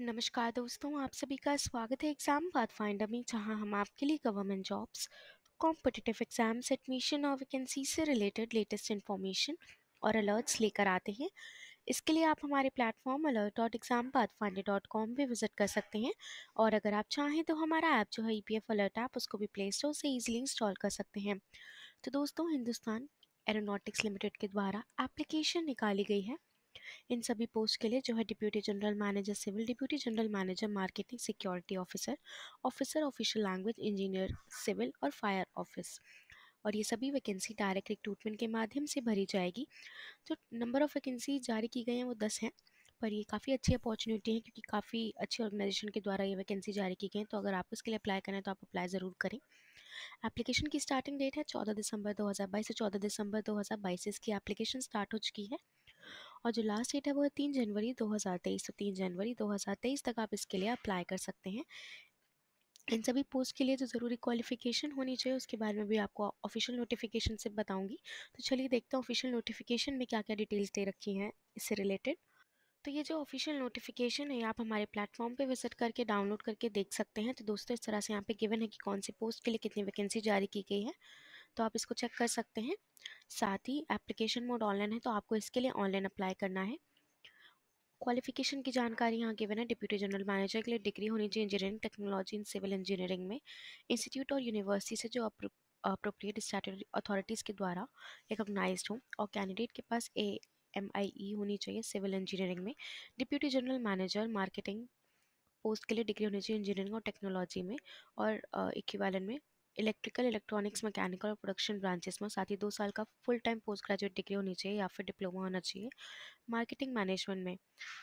नमस्कार दोस्तों आप सभी का स्वागत है एग्ज़ाम बात फाइंडर में जहां हम आपके लिए government jobs competitive exams admission और वैकेंसी से रिलेटेड लेटेस्ट इन्फॉर्मेशन और अलर्ट्स लेकर आते हैं इसके लिए आप हमारे platform alert dot exam path finder dot com पर विजिट कर सकते हैं और अगर आप चाहें तो हमारा ऐप जो है E P F alert app उसको भी प्ले स्टोर से ईजिली इंस्टॉल कर सकते हैं तो दोस्तों हिंदुस्तान एरोनॉटिक्स लिमिटेड के द्वारा एप्लीकेशन निकाली गई है इन सभी पोस्ट के लिए जो है deputy general manager civil deputy general manager marketing security officer officer official language engineer civil और फायर ऑफिस और ये सभी वैकेंसी डायरेक्ट रिक्रूटमेंट के माध्यम से भरी जाएगी जो नंबर ऑफ़ वैकेंसी जारी की गई हैं वो दस हैं पर ये काफ़ी अच्छी अपॉर्चुनिटी है क्योंकि काफ़ी अच्छी ऑर्गेनाइजेशन के द्वारा ये वैकेंसी जारी की गई है तो अगर आपको इसके लिए अप्लाई करना है तो आप अप्लाई ज़रूर करें एप्लीकेशन की स्टार्टिंग डेट है चौदह दिसंबर बाईस से चौदह दिसंबर दो बाईस इसकी एप्लीकेशन स्टार्ट हो चुकी है और जो लास्ट डेट है वो है तीन जनवरी 2023 तो तीन जनवरी 2023 तक आप इसके लिए अप्लाई कर सकते हैं इन सभी पोस्ट के लिए जो ज़रूरी क्वालिफिकेशन होनी चाहिए उसके बारे में भी आपको ऑफिशियल नोटिफिकेशन से बताऊंगी तो चलिए देखते हैं ऑफिशियल नोटिफिकेशन में क्या क्या डिटेल्स दे रखी हैं इससे रिलेटेड तो ये जो ऑफिशियल नोटिफिकेशन है आप हमारे प्लेटफॉर्म पे विजिट करके डाउनलोड करके देख सकते हैं तो दोस्तों इस तरह से यहाँ पे गिवन है कि कौन सी पोस्ट के लिए कितनी वैकेंसी जारी की गई है तो आप इसको चेक कर सकते हैं साथ ही एप्लीकेशन मोड ऑनलाइन है तो आपको इसके लिए ऑनलाइन अप्लाई करना है क्वालिफिकेशन की जानकारी यहाँ गिवन है डिप्यूटी जनरल मैनेजर के लिए डिग्री होनी चाहिए engineering technology in civil engineering में इंस्टीट्यूट और यूनिवर्सिटी से जो अप्रोप्रिएट स्टैटरी अथॉरिटीज़ के द्वारा रिकोगनाइज हो और कैंडिडेट के पास ए एम आई ई होनी चाहिए सिविल इंजीनियरिंग में deputy general manager marketing post के लिए डिग्री होनी चाहिए इंजीनियरिंग और टेक्नोलॉजी में और इक्वालन में इलेक्ट्रिकल इलेक्ट्रॉनिक्स मैकेनिकल और प्रोडक्शन ब्रांचेस में साथ ही दो साल का full time post graduate degree होनी चाहिए या फिर डिप्लोमा होना चाहिए मार्केटिंग मैनेजमेंट में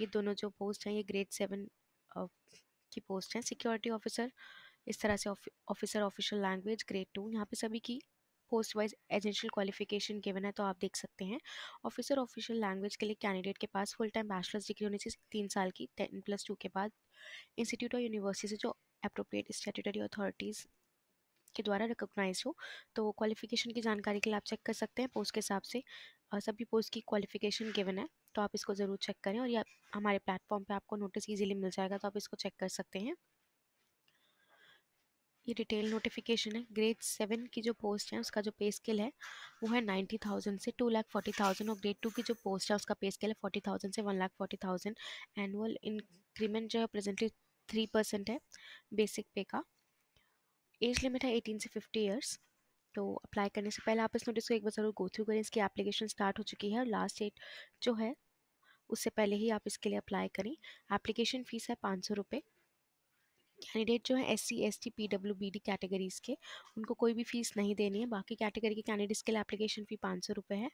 ये दोनों जो पोस्ट हैं ये ग्रेड सेवन की पोस्ट हैं सिक्योरिटी ऑफिसर इस तरह से officer official language grade two यहाँ पे सभी की post wise essential qualification given है तो आप देख सकते हैं ऑफिसर ऑफिशियल लैंग्वेज के लिए कैंडिडेट के पास फुल टाइम बैचलर्स डिग्री होनी चाहिए तीन साल की टेन प्लस टू के बाद इंस्टीट्यूट और यूनिवर्सिटी से जो अप्रोप्रिएट स्टेटरी अथॉरिटीज़ के द्वारा रिकोगनाइज हो तो क्वालिफिकेशन की जानकारी के लिए आप चेक कर सकते हैं पोस्ट के हिसाब से सभी पोस्ट की क्वालिफिकेशन गिवन है तो आप इसको ज़रूर चेक करें और ये हमारे प्लेटफॉर्म पे आपको नोटिस ईजिली मिल जाएगा तो आप इसको चेक कर सकते हैं ये डिटेल नोटिफिकेशन है ग्रेड सेवन की जो पोस्ट है उसका जो पे स्केल है वो है नाइन्टी थाउजेंड से टू लाख फोर्टी थाउजेंड और ग्रेड टू की जो पोस्ट है उसका पे स्केल है फोर्टी थाउजेंड से one lakh forty thousand annual increment जो है प्रेजेंटली थ्री परसेंट है बेसिक पे का एज लिमिट है एटीन से फिफ्टी ईयर्स तो अप्लाई करने से पहले आप इस नोटिस तो को एक बार ज़रूर गो थ्रू करें इसकी एप्लीकेशन स्टार्ट हो चुकी है और लास्ट डेट जो है उससे पहले ही आप इसके लिए अप्लाई करें एप्लीकेशन फ़ीस है पाँच सौ रुपये कैंडिडेट जो है S C S T P W B D categories के उनको कोई भी फ़ीस नहीं देनी है बाकी कैटेगरी के कैंडिडेट्स के लिए एप्लीकेशन फ़ी पाँच सौ रुपये है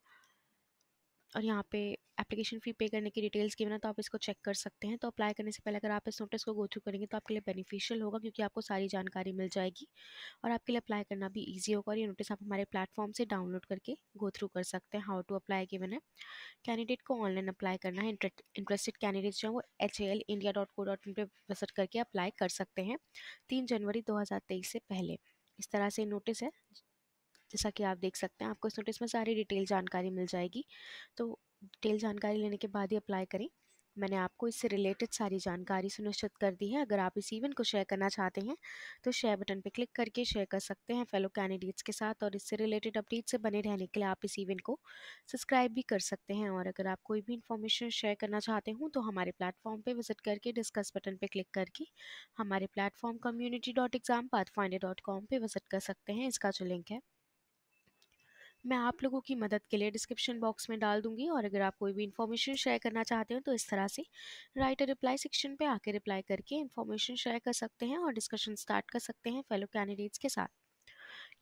और यहाँ पे एप्लीकेशन फ़ी पे करने की डिटेल्स की है तो आप इसको चेक कर सकते हैं तो अप्लाई करने से पहले अगर आप इस नोटिस को गो थ्रू करेंगे तो आपके लिए बेनिफिशियल होगा क्योंकि आपको सारी जानकारी मिल जाएगी और आपके लिए अप्लाई करना भी ईजी होगा और ये नोटिस आप हमारे प्लेटफॉर्म से डाउनलोड करके गो थ्रू कर सकते हैं हाउ टू अप्लाई गिवन है कैंडिडेट को ऑनलाइन अप्लाई करना है इंटरेस्टेड कैंडिडेट्स जो है वो H A L India dot co dot in पर विजिट करके अप्लाई कर सकते हैं तीन जनवरी दो हज़ार तेईस से पहले इस तरह से नोटिस है जैसा कि आप देख सकते हैं आपको इस नोटिस में सारी डिटेल जानकारी मिल जाएगी तो डिटेल जानकारी लेने के बाद ही अप्लाई करें मैंने आपको इससे रिलेटेड सारी जानकारी सुनिश्चित कर दी है अगर आप इस इवेंट को शेयर करना चाहते हैं तो शेयर बटन पर क्लिक करके शेयर कर सकते हैं फेलो कैंडिडेट्स के साथ और इससे रिलेटेड अपडेट से बने रहने के लिए आप इस इवेंट को सब्सक्राइब भी कर सकते हैं और अगर आप कोई भी इन्फॉर्मेशन शेयर करना चाहते हो तो हमारे प्लेटफॉर्म पर विजिट करके डिस्कस बटन पर क्लिक करके हमारे platform community dot exam path finder dot com पर विजिट कर सकते हैं इसका जो लिंक है मैं आप लोगों की मदद के लिए डिस्क्रिप्शन बॉक्स में डाल दूंगी और अगर आप कोई भी इन्फॉर्मेशन शेयर करना चाहते हो तो इस तरह से राइट रिप्लाई सेक्शन पे आके रिप्लाई करके इन्फॉर्मेशन शेयर कर सकते हैं और डिस्कशन स्टार्ट कर सकते हैं फेलो कैंडिडेट्स के साथ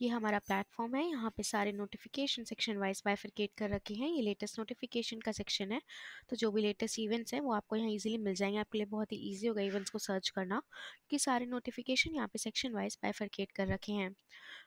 ये हमारा प्लेटफॉर्म है यहाँ पे सारे नोटिफिकेशन सेक्शन वाइज बाइफिकेट कर रखे हैं ये लेटेस्ट नोटिफिकेशन का सेक्शन है तो जो भी लेटेस्ट इवेंट्स हैं वो आपको यहाँ इजीली मिल जाएंगे आपके लिए बहुत ही ईजी होगा इवेंट्स को सर्च करना क्योंकि सारे नोटिफिकेशन यहाँ पे सेक्शन वाइज बाइफिकेट कर रखे हैं